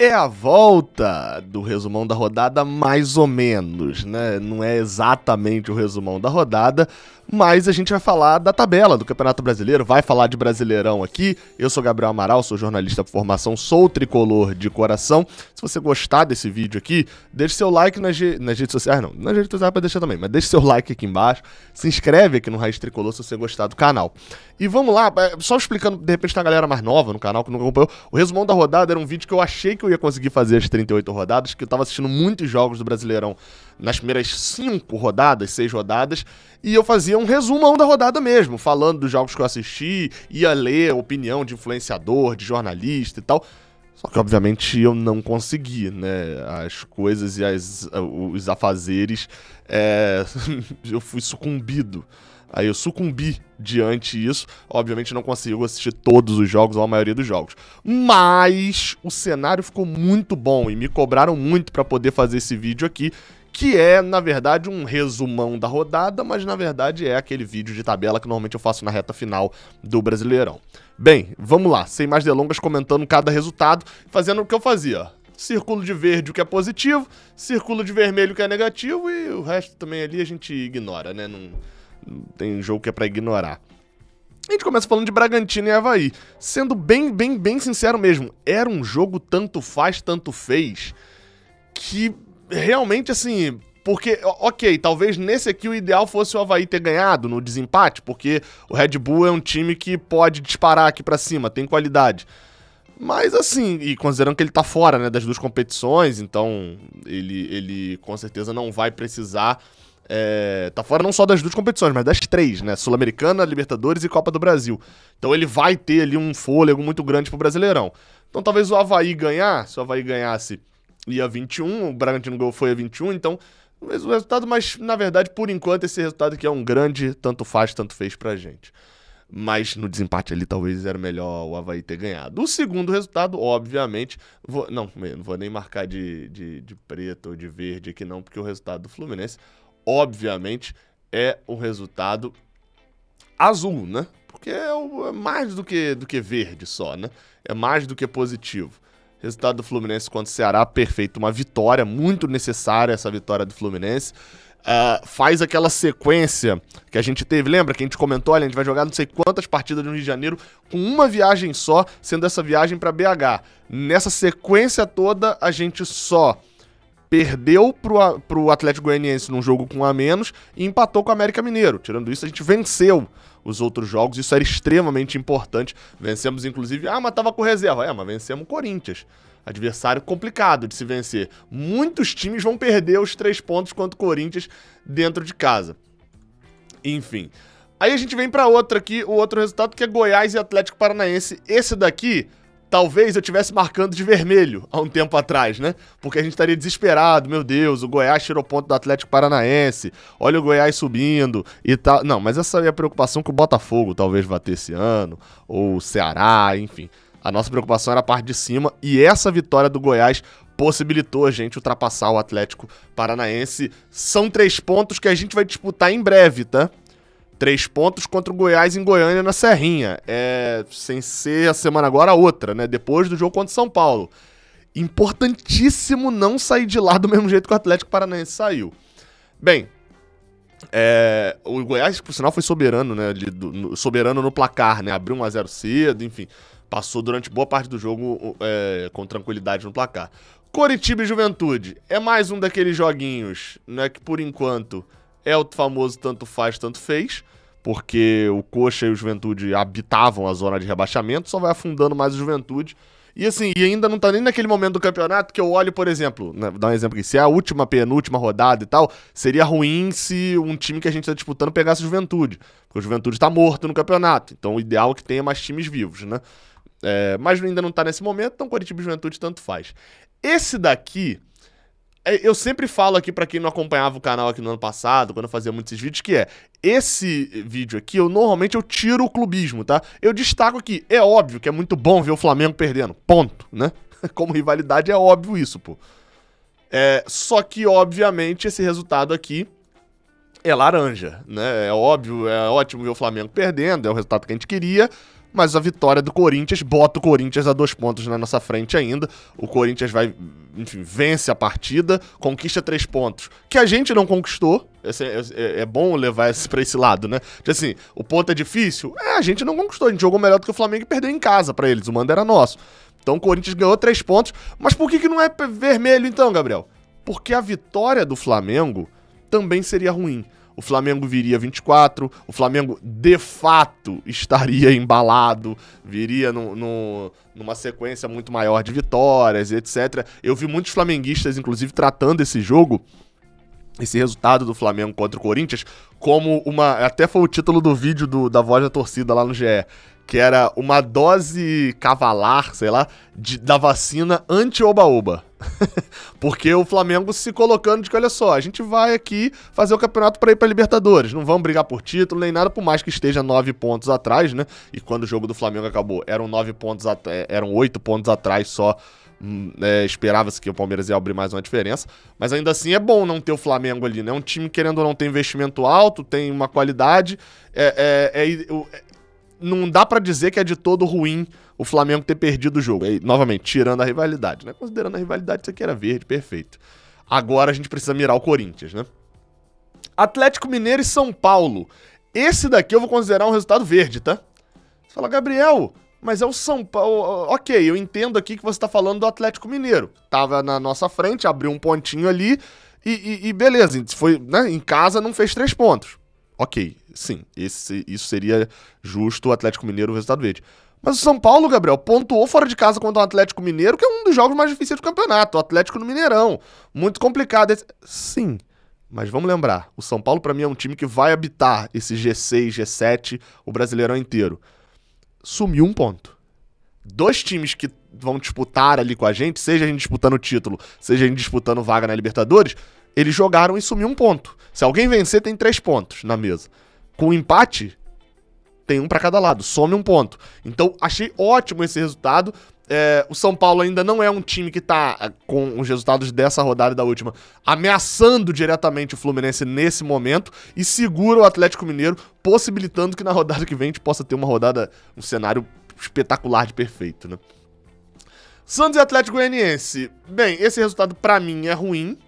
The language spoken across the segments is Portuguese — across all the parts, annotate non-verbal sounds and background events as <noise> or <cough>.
É a volta do resumão da rodada, mais ou menos, né? Não é exatamente o resumão da rodada, mas a gente vai falar da tabela do Campeonato Brasileiro, vai falar de Brasileirão aqui. Eu sou Gabriel Amaral, sou jornalista por formação, sou tricolor de coração. Se você gostar desse vídeo aqui, deixe seu like nas, nas redes sociais, não, nas redes sociais para deixar também, mas deixe seu like aqui embaixo, se inscreve aqui no Raiz Tricolor se você gostar do canal. E vamos lá, é, só explicando, de repente, a galera mais nova no canal que não acompanhou, o resumão da rodada era um vídeo que eu achei que eu eu ia conseguir fazer as 38 rodadas, que eu tava assistindo muitos jogos do Brasileirão nas primeiras 5 rodadas, 6 rodadas, e eu fazia um resumão da rodada mesmo, falando dos jogos que eu assisti, ia ler a opinião de influenciador, de jornalista e tal. Só que, obviamente, eu não consegui, né? As coisas e as, os afazeres, é... <laughs> eu fui sucumbido Aí eu sucumbi diante isso. Obviamente não consigo assistir todos os jogos ou a maioria dos jogos. Mas o cenário ficou muito bom e me cobraram muito para poder fazer esse vídeo aqui, que é, na verdade, um resumão da rodada, mas na verdade é aquele vídeo de tabela que normalmente eu faço na reta final do Brasileirão. Bem, vamos lá, sem mais delongas, comentando cada resultado, fazendo o que eu fazia. Círculo de verde o que é positivo, círculo de vermelho o que é negativo e o resto também ali a gente ignora, né? Não tem jogo que é pra ignorar. A gente começa falando de Bragantino e Havaí. Sendo bem, bem, bem sincero mesmo, era um jogo tanto faz, tanto fez, que realmente, assim, porque, ok, talvez nesse aqui o ideal fosse o Havaí ter ganhado no desempate, porque o Red Bull é um time que pode disparar aqui para cima, tem qualidade. Mas assim, e considerando que ele tá fora né, das duas competições, então ele, ele com certeza não vai precisar é, tá fora não só das duas competições, mas das três, né? Sul-Americana, Libertadores e Copa do Brasil. Então ele vai ter ali um fôlego muito grande pro Brasileirão. Então talvez o Havaí ganhar, se o Havaí ganhasse ia 21, o Bragantino gol foi a 21, então mas o resultado, mas na verdade, por enquanto, esse resultado aqui é um grande tanto faz, tanto fez pra gente. Mas no desempate ali, talvez era melhor o Havaí ter ganhado. O segundo resultado, obviamente, vou, não, não vou nem marcar de, de, de preto ou de verde aqui não, porque o resultado do Fluminense obviamente, é o resultado azul, né? Porque é, é mais do que, do que verde só, né? É mais do que positivo. Resultado do Fluminense contra o Ceará, perfeito. Uma vitória, muito necessária essa vitória do Fluminense. Uh, faz aquela sequência que a gente teve, lembra? Que a gente comentou, olha, a gente vai jogar não sei quantas partidas no Rio de Janeiro com uma viagem só, sendo essa viagem para BH. Nessa sequência toda, a gente só perdeu pro, pro Atlético Goianiense num jogo com um a menos e empatou com o América Mineiro. Tirando isso, a gente venceu os outros jogos, isso era extremamente importante. Vencemos, inclusive, ah, mas tava com reserva. É, mas vencemos o Corinthians. Adversário complicado de se vencer. Muitos times vão perder os três pontos contra o Corinthians dentro de casa. Enfim. Aí a gente vem para outro aqui, o outro resultado que é Goiás e Atlético Paranaense. Esse daqui talvez eu tivesse marcando de vermelho há um tempo atrás, né? Porque a gente estaria desesperado, meu Deus, o Goiás tirou ponto do Atlético Paranaense, olha o Goiás subindo e tal. Não, mas essa é a preocupação que o Botafogo talvez vá ter esse ano, ou o Ceará, enfim. A nossa preocupação era a parte de cima e essa vitória do Goiás possibilitou a gente ultrapassar o Atlético Paranaense. São três pontos que a gente vai disputar em breve, tá? Três pontos contra o Goiás em Goiânia na Serrinha. É, sem ser a semana agora, a outra, né? Depois do jogo contra o São Paulo. Importantíssimo não sair de lá do <laughs> mesmo jeito que o Atlético Paranaense saiu. Bem, é, o Goiás, por sinal, foi soberano, né? soberano no placar, né? Abriu 1x0 cedo, enfim. Passou durante boa parte do jogo é, com tranquilidade no placar. Coritiba e Juventude. É mais um daqueles joguinhos, né? Que por enquanto é o famoso tanto faz, tanto fez, porque o Coxa e o Juventude habitavam a zona de rebaixamento, só vai afundando mais o Juventude. E assim, e ainda não tá nem naquele momento do campeonato que eu olho, por exemplo, né, vou dar um exemplo aqui, se é a última, penúltima rodada e tal, seria ruim se um time que a gente tá disputando pegasse Juventude, porque o Juventude tá morto no campeonato, então o ideal é que tenha mais times vivos, né? É, mas ainda não tá nesse momento, então Coritiba e Juventude tanto faz. Esse daqui é, eu sempre falo aqui para quem não acompanhava o canal aqui no ano passado, quando eu fazia muitos vídeos, que é esse vídeo aqui, eu normalmente eu tiro o clubismo, tá? Eu destaco aqui, é óbvio que é muito bom ver o Flamengo perdendo, ponto, né? <laughs> Como rivalidade é óbvio isso, pô. É, só que, obviamente, esse resultado aqui é laranja, né? É óbvio, é ótimo ver o Flamengo perdendo, é o resultado que a gente queria, mas a vitória do Corinthians bota o Corinthians a dois pontos na nossa frente ainda. O Corinthians vai, enfim, vence a partida, conquista três pontos que a gente não conquistou. É, é, é bom levar isso pra esse lado, né? Porque assim, o ponto é difícil? É, a gente não conquistou. A gente jogou melhor do que o Flamengo e perdeu em casa para eles. O mando era nosso. Então o Corinthians ganhou três pontos. Mas por que, que não é vermelho então, Gabriel? Porque a vitória do Flamengo também seria ruim o Flamengo viria 24, o Flamengo de fato <laughs> estaria embalado, viria no, no, numa sequência muito maior de vitórias, etc. Eu vi muitos flamenguistas, inclusive, tratando esse jogo esse resultado do Flamengo contra o Corinthians como uma. Até foi o título do vídeo do, da voz da torcida lá no GE. Que era uma dose cavalar, sei lá, de, da vacina anti-oba-oba. <laughs> Porque o Flamengo se colocando de que, olha só, a gente vai aqui fazer o campeonato para ir para Libertadores, não vamos brigar por título nem nada, por mais que esteja nove pontos atrás, né? E quando o jogo do Flamengo acabou, eram nove pontos, é, eram oito pontos atrás só. Hum, é, Esperava-se que o Palmeiras ia abrir mais uma diferença, mas ainda assim é bom não ter o Flamengo ali, né? Um time querendo ou não ter investimento alto, tem uma qualidade, é, é, é, é não dá para dizer que é de todo ruim o Flamengo ter perdido o jogo. Aí, novamente, tirando a rivalidade, né? Considerando a rivalidade, isso aqui era verde, perfeito. Agora a gente precisa mirar o Corinthians, né? Atlético Mineiro e São Paulo. Esse daqui eu vou considerar um resultado verde, tá? Você fala, Gabriel, mas é o São Paulo. Ok, eu entendo aqui que você tá falando do Atlético Mineiro. Tava na nossa frente, abriu um pontinho ali e, e, e beleza. Foi, né? Em casa não fez três pontos. Ok, sim, esse, isso seria justo o Atlético Mineiro, o resultado verde. Mas o São Paulo, Gabriel, pontuou fora de casa contra o Atlético Mineiro, que é um dos jogos mais difíceis do campeonato. O Atlético no Mineirão. Muito complicado. Esse... Sim. Mas vamos lembrar, o São Paulo para mim é um time que vai habitar esse G6, G7, o Brasileirão inteiro. Sumiu um ponto. Dois times que vão disputar ali com a gente, seja a gente disputando o título, seja a gente disputando vaga na Libertadores, eles jogaram e sumiu um ponto. Se alguém vencer, tem três pontos na mesa. Com um empate, tem um para cada lado, some um ponto. Então, achei ótimo esse resultado. É, o São Paulo ainda não é um time que tá é, com os resultados dessa rodada e da última ameaçando diretamente o Fluminense nesse momento e segura o Atlético Mineiro, possibilitando que na rodada que vem a gente possa ter uma rodada, um cenário espetacular de perfeito, né? Santos e Atlético Goianiense. Bem, esse resultado para mim é ruim.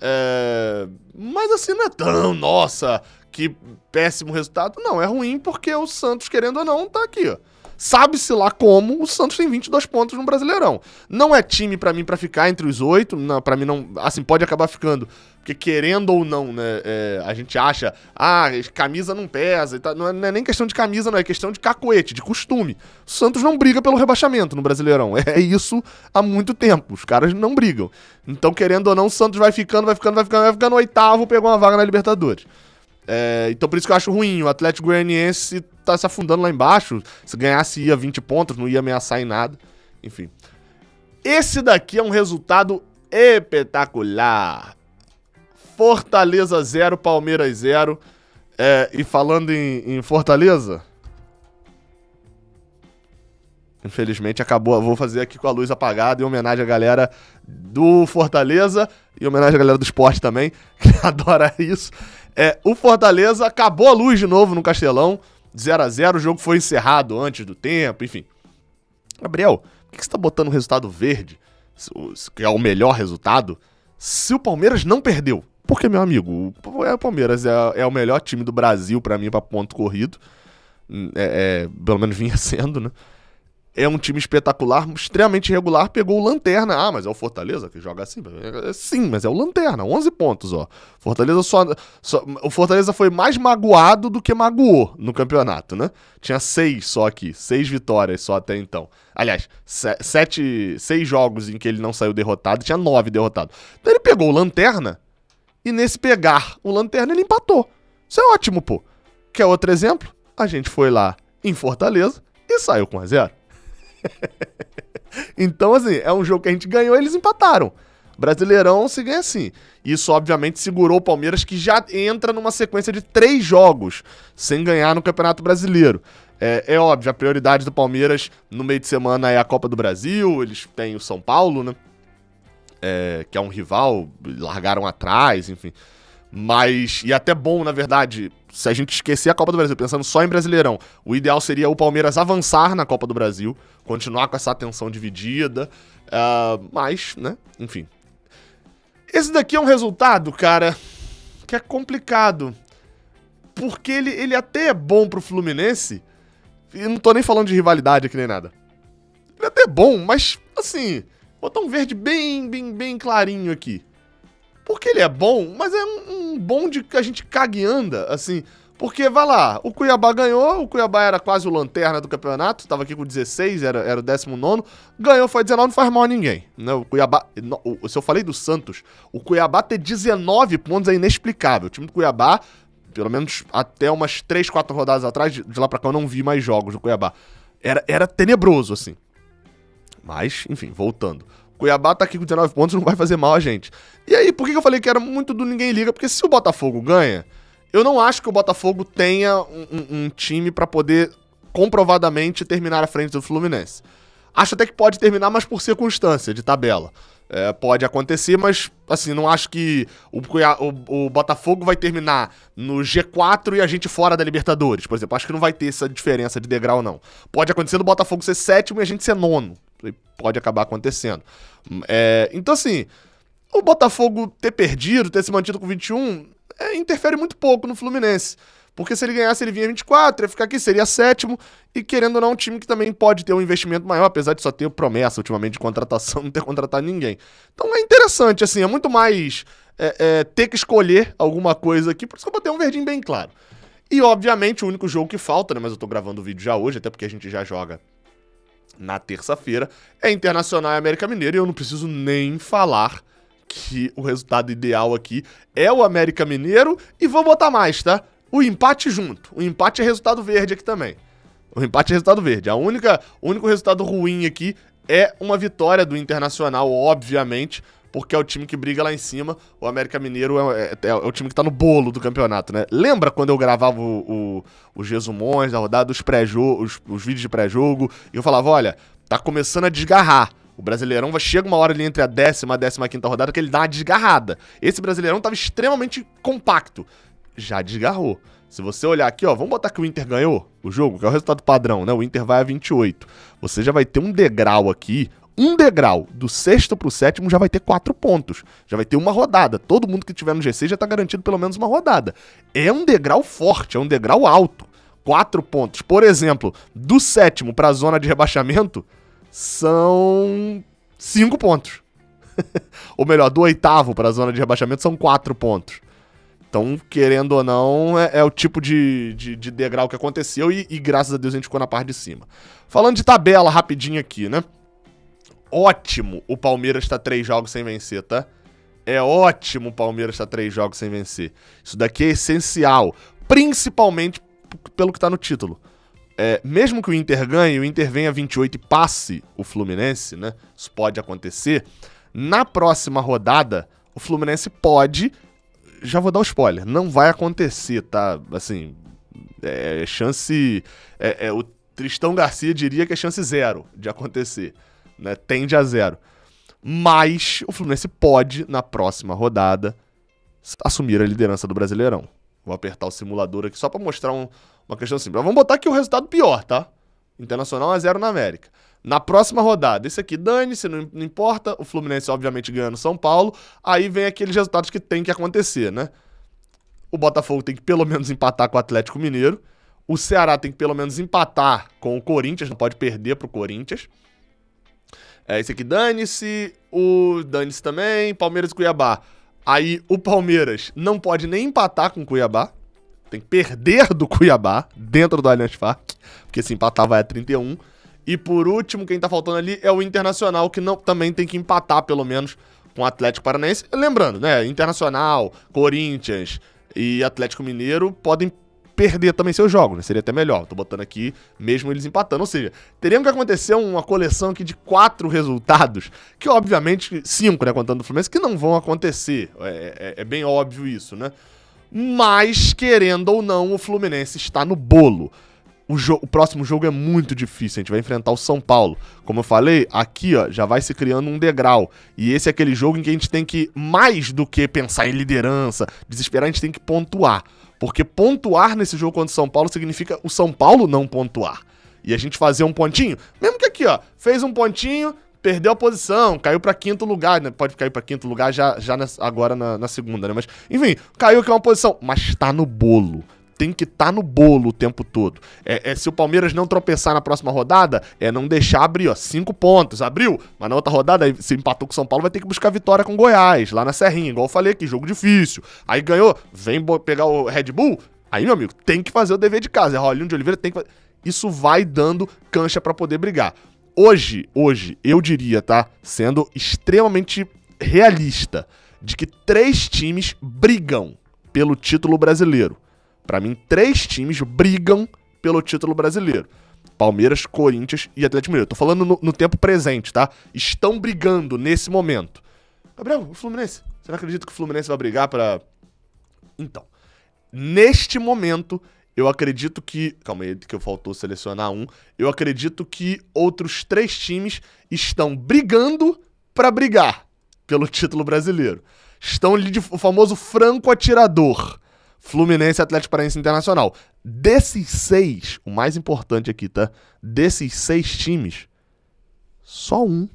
É... Mas assim não é tão, nossa, que péssimo resultado. Não, é ruim porque o Santos, querendo ou não, tá aqui, ó. Sabe-se lá como o Santos tem 22 pontos no Brasileirão. Não é time para mim para ficar entre os oito, para mim não, assim pode acabar ficando, porque querendo ou não, né, é, a gente acha, ah, camisa não pesa, não, é, não, é, nem questão de camisa, não é questão de cacoete, de costume. O Santos não briga pelo rebaixamento no Brasileirão, é, é isso há muito tempo. Os caras não brigam. Então querendo ou não, o Santos vai ficando, vai ficando, vai ficando, vai ficando oitavo, pegou uma vaga na Libertadores. É, então por isso que eu acho ruim. O Atlético Goianiense tá se afundando lá embaixo. Se ganhasse, ia 20 pontos, não ia ameaçar em nada. Enfim. Esse daqui é um resultado espetacular. Fortaleza 0, Palmeiras 0. É, e falando em, em, Fortaleza. Infelizmente acabou. Vou fazer aqui com a luz apagada em homenagem à galera do Fortaleza e homenagem à galera do esporte também, <laughs> que adora isso. É, o Fortaleza acabou a luz de novo no Castelão. 0 a 0 o jogo foi encerrado antes do tempo, enfim. Gabriel, por que você tá botando o resultado verde, que é o melhor resultado, se o Palmeiras não perdeu? Porque, meu amigo, o é, Palmeiras é, é o melhor time do Brasil para mim, para ponto corrido. Hum, é, é, pelo menos vinha <laughs> sendo, né? é um time espetacular, extremamente regular. pegou o Lanterna. Ah, mas é o Fortaleza que joga assim? É, sim, mas é o Lanterna, 11 pontos, ó. Fortaleza só, só o Fortaleza foi mais magoado do que magoou no campeonato, né? Tinha seis só aqui, seis vitórias só até então. Aliás, sete, seis jogos em que ele não saiu derrotado, tinha nove derrotados. Então ele pegou o Lanterna e nesse pegar o Lanterna ele empatou. Isso é ótimo, pô. Quer outro exemplo? A gente foi lá em Fortaleza e saiu com a zero. <laughs> então, assim, é um jogo que a gente ganhou e eles empataram. Brasileirão se ganha assim. Isso, obviamente, segurou o Palmeiras, que já entra numa sequência de três jogos sem ganhar no Campeonato Brasileiro. É, é, óbvio, a prioridade do Palmeiras no meio de semana é a Copa do Brasil, eles têm o São Paulo, né? É, que é um rival, largaram atrás, enfim. Mas. E até bom, na verdade, se a gente esquecer a Copa do Brasil, pensando só em Brasileirão, o ideal seria o Palmeiras avançar na Copa do Brasil, continuar com essa atenção dividida. Uh, mas, né? Enfim. Esse daqui é um resultado, cara, que é complicado. Porque ele, ele até é bom pro Fluminense. E não tô nem falando de rivalidade aqui nem nada. Ele é até é bom, mas, assim, botar um verde bem, bem, bem clarinho aqui. Porque ele é bom, mas é um, um bom de que a gente caga e anda, assim. Porque, vai lá, o Cuiabá ganhou, o Cuiabá era quase o lanterna do campeonato, Tava aqui com 16, era, era o 19, ganhou, foi 19, não faz mal a ninguém. Né? O Cuiabá, o, se eu falei do Santos, o Cuiabá ter 19 pontos é inexplicável. O time do Cuiabá, pelo menos até umas 3, 4 rodadas atrás, de, lá pra cá eu não vi mais jogos do Cuiabá. Era, era tenebroso, assim. Mas, enfim, voltando. Cuiabá tá aqui com 19 pontos, não vai fazer mal a gente. E aí, por que eu falei que era muito do ninguém liga? Porque se o Botafogo ganha, eu não acho que o Botafogo tenha um, um, time para poder comprovadamente terminar à frente do Fluminense. Acho até que pode terminar, mas por circunstância de tabela. É, pode acontecer, mas assim, não acho que o, o, o, Botafogo vai terminar no G4 e a gente fora da Libertadores, por exemplo. Acho que não vai ter essa diferença de degrau, não. Pode acontecer do Botafogo ser sétimo e a gente ser nono pode acabar acontecendo. É, então, assim, o Botafogo ter perdido, ter se mantido com 21, é, interfere muito pouco no Fluminense. Porque se ele ganhasse, ele vinha 24, ia ficar aqui, seria sétimo. E querendo ou não, é um time que também pode ter um investimento maior, apesar de só ter promessa ultimamente de contratação, <laughs> não ter contratado ninguém. Então é interessante, assim, é muito mais é, é, ter que escolher alguma coisa aqui, por isso que eu botei um verdinho bem claro. E obviamente o único jogo que falta, né? Mas eu tô gravando o vídeo já hoje, até porque a gente já joga na terça-feira, é Internacional e América Mineiro, e eu não preciso nem falar que o resultado ideal aqui é o América Mineiro, e vou botar mais, tá? O empate junto. O empate é resultado verde aqui também. O empate é resultado verde. A única, o único resultado ruim aqui é uma vitória do Internacional, obviamente, porque é o time que briga lá em cima. O América Mineiro é, é, é, é o time que tá no bolo do campeonato, né? Lembra quando eu gravava o, o, da rodada, os, pré os, os vídeos de pré-jogo, e eu falava: olha, tá começando a desgarrar. O Brasileirão vai chega uma hora ali entre a décima e a décima quinta rodada que ele dá uma desgarrada. Esse Brasileirão tava extremamente compacto. Já desgarrou. Se você olhar aqui, ó, vamos botar que o Inter ganhou o jogo, que é o resultado padrão, né? O Inter vai a 28. Você já vai ter um degrau aqui, um degrau do sexto para o sétimo já vai ter quatro pontos. Já vai ter uma rodada. Todo mundo que tiver no G6 já está garantido pelo menos uma rodada. É um degrau forte, é um degrau alto. Quatro pontos. Por exemplo, do sétimo para a zona de rebaixamento são cinco pontos. <laughs> ou melhor, do oitavo para a zona de rebaixamento são quatro pontos. Então, querendo ou não, é, é o tipo de, de, de, degrau que aconteceu e, e, graças a Deus, a gente ficou na parte de cima. Falando de tabela rapidinho aqui, né? ótimo o Palmeiras estar tá três jogos sem vencer, tá? É ótimo o Palmeiras estar tá três jogos sem vencer. Isso daqui é essencial, principalmente pelo que tá no título. É, mesmo que o Inter ganhe, o Inter venha 28 e passe o Fluminense, né? Isso pode acontecer. Na próxima rodada, o Fluminense pode. Já vou dar o um spoiler. Não vai acontecer, tá? Assim. É, é, chance. É, é, o Tristão Garcia diria que é chance zero de acontecer né? Tende a zero. Mas o Fluminense pode, na próxima rodada, assumir a liderança do Brasileirão. Vou apertar o simulador aqui só para mostrar um, uma questão simples. Mas vamos botar aqui o resultado pior, tá? Internacional a zero na América. Na próxima rodada, esse aqui dane-se, não, importa. O Fluminense, obviamente, ganhando São Paulo. Aí vem aqueles resultados que tem que acontecer, né? O Botafogo tem que pelo menos empatar com o Atlético Mineiro. O Ceará tem que pelo menos empatar com o Corinthians, não pode perder pro Corinthians. É, esse aqui, dane-se. O dane-se também. Palmeiras e Cuiabá. Aí o Palmeiras não pode nem empatar com o Cuiabá. Tem que perder do Cuiabá dentro do Allianz Parque. Porque se empatar vai é a 31. E por último, quem tá faltando ali é o Internacional, que não, também tem que empatar, pelo menos, com o Atlético Paranaense. Lembrando, né? Internacional, Corinthians e Atlético Mineiro podem perder também seus jogos, né? Seria até melhor. Tô botando aqui mesmo eles empatando. Ou seja, teríamos que acontecer uma coleção aqui de quatro resultados, que obviamente, cinco, né? Contando do Fluminense, que não vão acontecer. É, é, é bem óbvio isso, né? Mas, querendo ou não, o Fluminense está no bolo. O, o, próximo jogo é muito difícil. A gente vai enfrentar o São Paulo. Como eu falei, aqui ó, já vai se criando um degrau. E esse é aquele jogo em que a gente tem que, mais do que pensar em liderança, desesperar, a gente tem que pontuar. Porque pontuar nesse jogo contra o São Paulo significa o São Paulo não pontuar. E a gente fazer um pontinho, mesmo que aqui, ó, fez um pontinho, perdeu a posição, caiu para quinto lugar, né? Pode cair para quinto lugar já, já na, agora na, na, segunda, né? Mas, enfim, caiu aqui uma posição, mas tá no bolo tem que estar tá no bolo o tempo todo. É, é, se o Palmeiras não tropeçar na próxima rodada, é não deixar abrir, ó, cinco pontos. Abriu, mas na outra rodada, se empatou com o São Paulo, vai ter que buscar vitória com Goiás, lá na Serrinha, igual eu falei aqui, jogo difícil. Aí ganhou, vem pegar o Red Bull. Aí, meu amigo, tem que fazer o dever de casa. É Rolinho de Oliveira, tem que fazer. Isso vai dando cancha para poder brigar. Hoje, hoje, eu diria, tá? Sendo extremamente realista, de que três times brigam pelo título brasileiro. Para mim, três times brigam pelo título brasileiro. Palmeiras, Corinthians e Atlético Mineiro. Tô falando no, no, tempo presente, tá? Estão brigando nesse momento. Gabriel, o Fluminense. Você não acredita que o Fluminense vai brigar para Então, neste momento, eu acredito que. Calma aí, que eu faltou selecionar um. Eu acredito que outros três times estão brigando para brigar pelo título brasileiro. Estão ali de o famoso franco atirador. Fluminense, Atlético Paranaense Internacional. Desses seis, o mais importante aqui, tá? Desses seis times, só um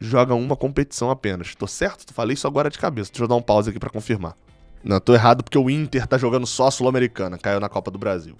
joga uma competição apenas. Tô certo? Tu falei isso agora de cabeça. Deixa eu dar um pause aqui para confirmar. Não, tô errado porque o Inter tá jogando só a Sul-Americana, caiu na Copa do Brasil.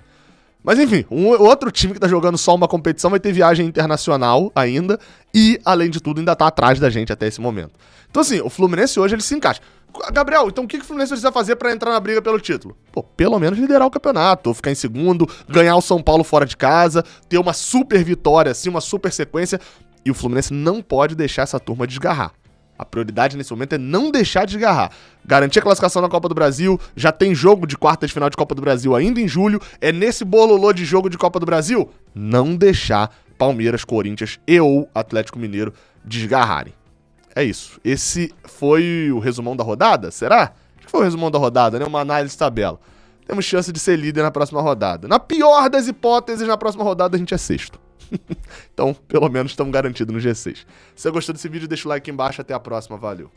Mas enfim, um outro time que tá jogando só uma competição vai ter viagem internacional ainda e, além de tudo, ainda tá atrás da gente até esse momento. Então assim, o Fluminense hoje ele se encaixa. Ah, Gabriel, então o que, que o Fluminense precisa fazer para entrar na briga pelo título? Pô, pelo menos liderar o campeonato, ou ficar em segundo, ganhar o São Paulo fora de casa, ter uma super vitória, assim, uma super sequência. E o Fluminense não pode deixar essa turma desgarrar. A prioridade nesse momento é não deixar desgarrar. Garantir a classificação na Copa do Brasil, já tem jogo de quarta de final de Copa do Brasil ainda em julho, é nesse bololô de jogo de Copa do Brasil? Não deixar Palmeiras, Corinthians e ou Atlético Mineiro desgarrarem. É isso. Esse foi o resumão da rodada, será? Acho que foi o resumão da rodada, né? Uma análise de tabela. Temos chance de ser líder na próxima rodada. Na pior das hipóteses, na próxima rodada a gente é sexto. <laughs> então, pelo menos estamos garantidos no G6. Se você gostou desse vídeo, deixa o like aqui embaixo. Até a próxima. Valeu.